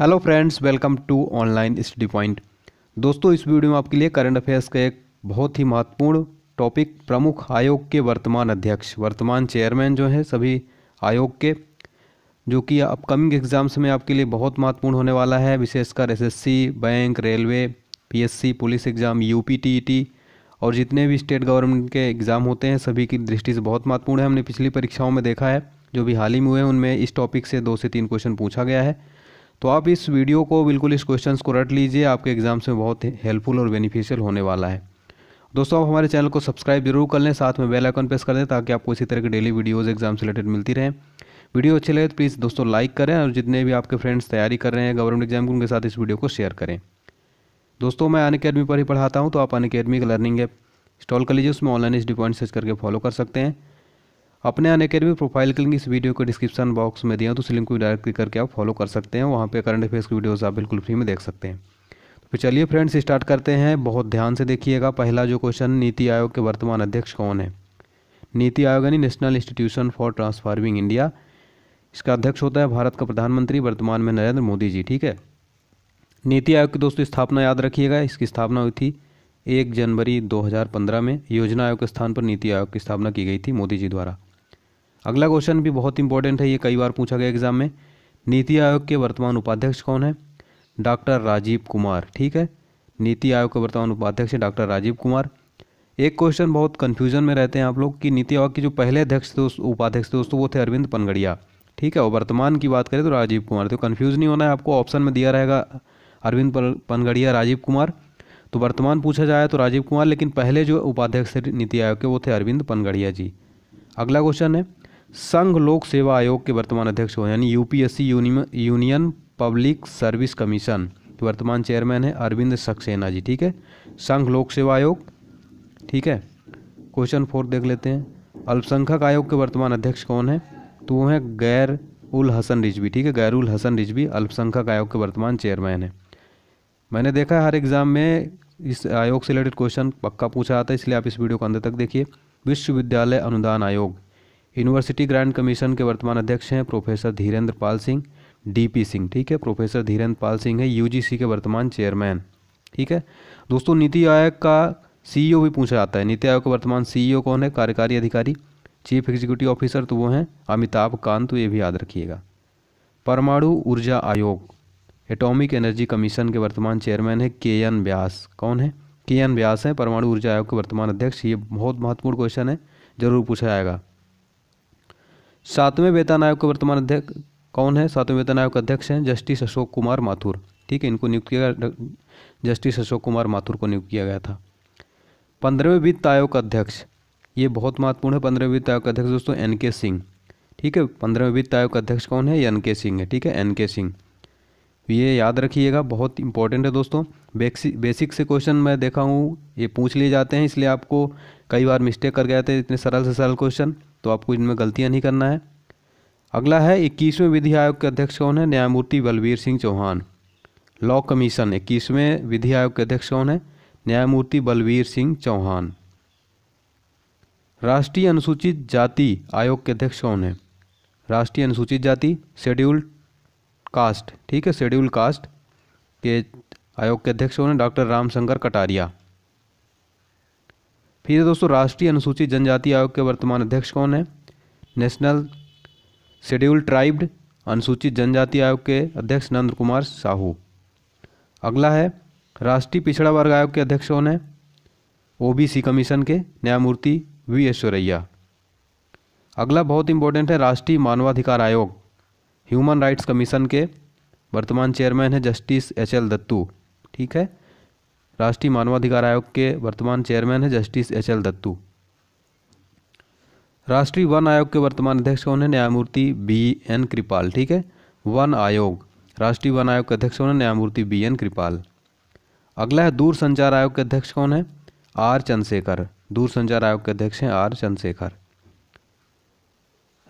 hello friends welcome to online study point दोस्तों इस video में आपके लिए करंट अफेयर्स का एक बहुत ही महत्वपूर्ण टॉपिक प्रमुख आयोग के वर्तमान अध्यक्ष वर्तमान चेयरमैन जो हैं सभी आयोग के जो कि अपकमिंग एग्ज़ाम्स में आपके लिए बहुत महत्वपूर्ण होने वाला है विशेषकर SSC bank railway PSC police exam यू और जितने भी स्टेट गवर्नमेंट के एग्ज़ाम होते हैं सभी की दृष्टि से बहुत महत्वपूर्ण है हमने पिछली परीक्षाओं में देखा है जो भी हाल ही में हुए हैं उनमें इस टॉपिक से दो से तीन क्वेश्चन पूछा गया है तो आप इस वीडियो को बिल्कुल इस क्वेश्चन को रट लीजिए आपके एग्ज़ाम्स में बहुत हेल्पफुल और बेनिफिशियल होने वाला है दोस्तों आप हमारे चैनल को सब्सक्राइब जरूर कर लें साथ में बेल आइकन प्रेस कर दें ताकि आपको इसी तरह के डेली वीडियोज़ एग्जाम से रिलेटेड मिलती रहें वीडियो अच्छे लगे तो प्लीज़ दोस्तों लाइक करें और जितने भी आपके फ्रेंड्स तैयारी कर रहे हैं गवर्नमेंट एग्जाम उनके साथ इस वीडियो को शेयर करें दोस्तों मैं अन अकेडमी पर ही पढ़ाता हूँ तो आप अन अकेडमी का लर्निंग ऐप इंस्टॉल कर लीजिए उसमें online H D point search करके फॉलो कर सकते हैं अपने अन अकेडमी प्रोफाइल के लिंक इस वीडियो को डिस्क्रिप्शन बॉक्स में दिया तो उस लिंक को डायरेक्ट क्लिक करके आप फॉलो कर सकते हैं वहाँ पे करंट अफेयर्स की वीडियोज आप बिल्कुल फ्री में देख सकते हैं तो फिर चलिए फ्रेंड्स स्टार्ट करते हैं बहुत ध्यान से देखिएगा पहला जो क्वेश्चन नीति आयोग के वर्तमान अध्यक्ष कौन है नीति आयोग यानी National Institution for Transforming India इसका अध्यक्ष होता है भारत का प्रधानमंत्री वर्तमान में नरेंद्र मोदी जी ठीक है नीति आयोग की दोस्तों स्थापना याद रखिएगा इसकी स्थापना हुई थी एक जनवरी 2015 में योजना आयोग के स्थान पर नीति आयोग की स्थापना की गई थी मोदी जी द्वारा अगला क्वेश्चन भी बहुत इंपॉर्टेंट है ये कई बार पूछा गया एग्जाम में नीति आयोग के वर्तमान उपाध्यक्ष कौन है डॉक्टर राजीव कुमार ठीक है नीति आयोग के वर्तमान उपाध्यक्ष है डॉक्टर राजीव कुमार एक क्वेश्चन बहुत कन्फ्यूजन में रहते हैं आप लोग कि नीति आयोग के जो पहले अध्यक्ष थे उपाध्यक्ष थे दोस्तों वो थे अरविंद पनगड़िया ठीक है और वर्तमान की बात करें तो राजीव कुमार तो कन्फ्यूज नहीं होना है आपको ऑप्शन में दिया रहेगा अरविंद पनगड़िया राजीव कुमार तो वर्तमान पूछा जाए तो राजीव कुमार लेकिन पहले जो उपाध्यक्ष थे नीति आयोग के वो थे अरविंद पनगड़िया जी अगला क्वेश्चन है संघ लोक सेवा आयोग के वर्तमान अध्यक्ष हो यानी UPSC Union Public Service Commission वर्तमान चेयरमैन है अरविंद सक्सेना जी ठीक है संघ लोक सेवा आयोग ठीक है क्वेश्चन फोर देख लेते हैं अल्पसंख्यक आयोग के वर्तमान अध्यक्ष कौन है तो वो है गैर उल हसन रिजवी ठीक है गैर उल हसन रिजवी अल्पसंख्यक आयोग के वर्तमान चेयरमैन है मैंने देखा है हर एग्जाम में इस आयोग से रिलेटेड क्वेश्चन पक्का पूछा आता है इसलिए आप इस वीडियो को अंदर तक देखिए विश्वविद्यालय अनुदान आयोग यूनिवर्सिटी ग्रांट कमीशन के वर्तमान अध्यक्ष हैं प्रोफेसर धीरेन्द्र पाल सिंह डीपी सिंह ठीक है प्रोफेसर धीरेन्द्र पाल सिंह है यूजीसी के वर्तमान चेयरमैन ठीक है दोस्तों नीति आयोग का सीईओ e भी पूछा जाता है नीति आयोग का वर्तमान सीईओ e कौन है कार्यकारी अधिकारी चीफ एग्जीक्यूटिव ऑफिसर तो वो हैं अमिताभ कांत तो ये भी याद रखिएगा परमाणु ऊर्जा आयोग एटॉमिक एनर्जी कमीशन के वर्तमान चेयरमैन है के एन व्यास कौन है के एन व्यास हैं परमाणु ऊर्जा आयोग के वर्तमान अध्यक्ष ये बहुत महत्वपूर्ण क्वेश्चन है जरूर पूछा जाएगा सातवें वेतन आयोग के वर्तमान अध्यक्ष कौन है सातवें वेतन आयोग के अध्यक्ष हैं जस्टिस अशोक कुमार माथुर ठीक है इनको नियुक्त किया गया जस्टिस अशोक कुमार माथुर को नियुक्त किया गया था पंद्रहवें वित्त आयोग का अध्यक्ष ये बहुत महत्वपूर्ण है पंद्रहवें वित्त आयोग का अध्यक्ष दोस्तों एन के सिंह ठीक है पंद्रहवें वित्त आयोग का अध्यक्ष कौन है एन के सिंह है ठीक है एन के सिंह ये याद रखिएगा बहुत इंपॉर्टेंट है दोस्तों बेसिक बेसिक से क्वेश्चन मैं देखा हूँ ये पूछ लिए जाते हैं इसलिए आपको कई बार मिस्टेक कर गए थे इतने सरल से सरल क्वेश्चन तो आपको इनमें गलतियाँ नहीं करना है अगला है इक्कीसवें विधि आयोग के अध्यक्ष कौन है न्यायमूर्ति बलबीर सिंह चौहान लॉ कमीशन इक्कीसवें विधि आयोग के अध्यक्ष कौन है न्यायमूर्ति बलबीर सिंह चौहान राष्ट्रीय अनुसूचित जाति आयोग के अध्यक्ष कौन है राष्ट्रीय अनुसूचित जाति शेड्यूल कास्ट ठीक है शेड्यूल कास्ट के आयोग के अध्यक्ष कौन है डॉक्टर रामशंकर कटारिया फिर दोस्तों राष्ट्रीय अनुसूचित जनजाति आयोग के वर्तमान अध्यक्ष कौन है नेशनल शेड्यूल ट्राइब्ड अनुसूचित जनजाति आयोग के अध्यक्ष नंद कुमार साहू अगला है राष्ट्रीय पिछड़ा वर्ग आयोग के अध्यक्ष कौन है ओबीसी कमीशन के न्यायमूर्ति वी ऐश्वरैया अगला बहुत इंपॉर्टेंट है राष्ट्रीय मानवाधिकार आयोग ह्यूमन राइट्स कमीशन के वर्तमान चेयरमैन है जस्टिस एच एल दत्तू ठीक है राष्ट्रीय मानवाधिकार आयोग के वर्तमान चेयरमैन हैं जस्टिस एच एल दत्तू राष्ट्रीय वन आयोग के वर्तमान अध्यक्ष कौन है न्यायमूर्ति बी एन कृपाल ठीक है वन आयोग राष्ट्रीय वन आयोग के अध्यक्ष कौन है न्यायमूर्ति बी एन कृपाल अगला है दूर संचार आयोग के अध्यक्ष कौन है आर चंद्रशेखर दूर संचार आयोग के अध्यक्ष हैं आर चंद्रशेखर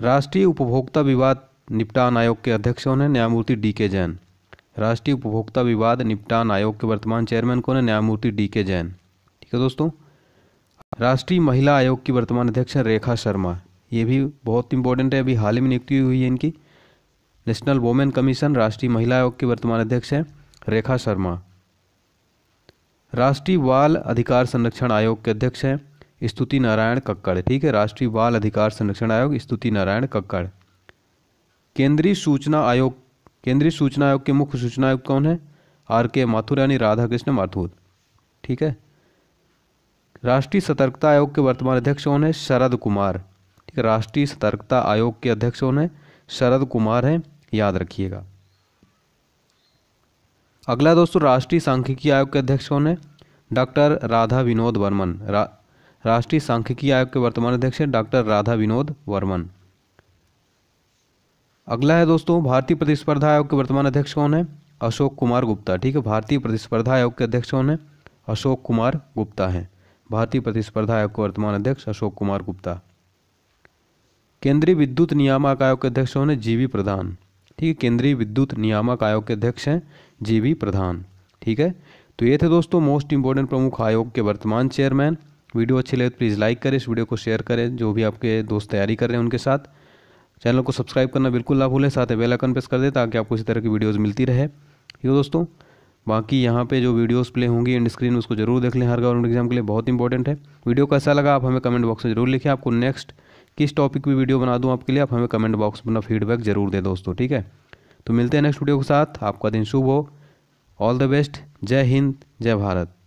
राष्ट्रीय उपभोक्ता विवाद निपटान आयोग के अध्यक्ष कौन है न्यायमूर्ति डी के जैन राष्ट्रीय उपभोक्ता विवाद निपटान आयोग के वर्तमान चेयरमैन कौन है न्यायमूर्ति डी के जैन ठीक है दोस्तों राष्ट्रीय महिला आयोग की वर्तमान अध्यक्ष रेखा शर्मा ये भी बहुत इंपॉर्टेंट है अभी हाल ही में नियुक्ति हुई है इनकी नेशनल वोमेन कमीशन राष्ट्रीय महिला आयोग की वर्तमान अध्यक्ष हैं रेखा शर्मा राष्ट्रीय बाल अधिकार संरक्षण आयोग के अध्यक्ष हैं स्तुति नारायण कक्कड़ ठीक है राष्ट्रीय बाल अधिकार संरक्षण आयोग स्तुति नारायण कक्कड़ केंद्रीय सूचना आयोग केंद्रीय सूचना आयोग के मुख्य सूचना आयुक्त कौन है आर के माथुर यानी राधा कृष्ण माथुर ठीक है राष्ट्रीय सतर्कता आयोग के वर्तमान अध्यक्ष कौन है शरद कुमार ठीक है राष्ट्रीय सतर्कता आयोग के अध्यक्ष कौन है शरद कुमार हैं याद रखिएगा अगला दोस्तों राष्ट्रीय सांख्यिकी आयोग के अध्यक्ष कौन है डॉक्टर राधा विनोद वर्मन रा, राष्ट्रीय सांख्यिकी आयोग के वर्तमान अध्यक्ष हैं डॉक्टर राधा विनोद वर्मन अगला है दोस्तों भारतीय प्रतिस्पर्धा आयोग के वर्तमान अध्यक्ष कौन है अशोक कुमार गुप्ता ठीक है भारतीय प्रतिस्पर्धा आयोग के अध्यक्ष कौन है अशोक कुमार गुप्ता हैं भारतीय प्रतिस्पर्धा आयोग के वर्तमान अध्यक्ष अशोक कुमार गुप्ता केंद्रीय विद्युत नियामक आयोग के अध्यक्ष कौन है जीवी प्रधान ठीक है केंद्रीय विद्युत नियामक आयोग के अध्यक्ष हैं जीवी प्रधान ठीक है तो ये थे दोस्तों मोस्ट इंपॉर्टेंट प्रमुख आयोग के वर्तमान चेयरमैन वीडियो अच्छी लगे तो प्लीज़ लाइक करें इस वीडियो को शेयर करें जो भी आपके दोस्त तैयारी कर रहे हैं उनके साथ चैनल को सब्सक्राइब करना बिल्कुल ना भूलें साथ ही बेल आइकन प्रेस कर दें ताकि आपको इसी तरह की वीडियोस मिलती रहे ठीक है दोस्तों बाकी यहाँ पे जो वीडियोस प्ले होंगी एंड स्क्रीन उसको जरूर देख लें हर गवर्नमेंट एग्जाम के लिए बहुत इंपॉर्टेंट है वीडियो कैसा लगा आप हमें कमेंट बॉक्स में जरूर लिखें आपको नेक्स्ट किस टॉपिक भी वीडियो बना दूँ आपके लिए आप हमें कमेंट बॉक्स में अपना फीडबैक जरूर दें दोस्तों ठीक है तो मिलते हैं नेक्स्ट वीडियो के साथ आपका दिन शुभ हो ऑल द बेस्ट जय हिंद जय भारत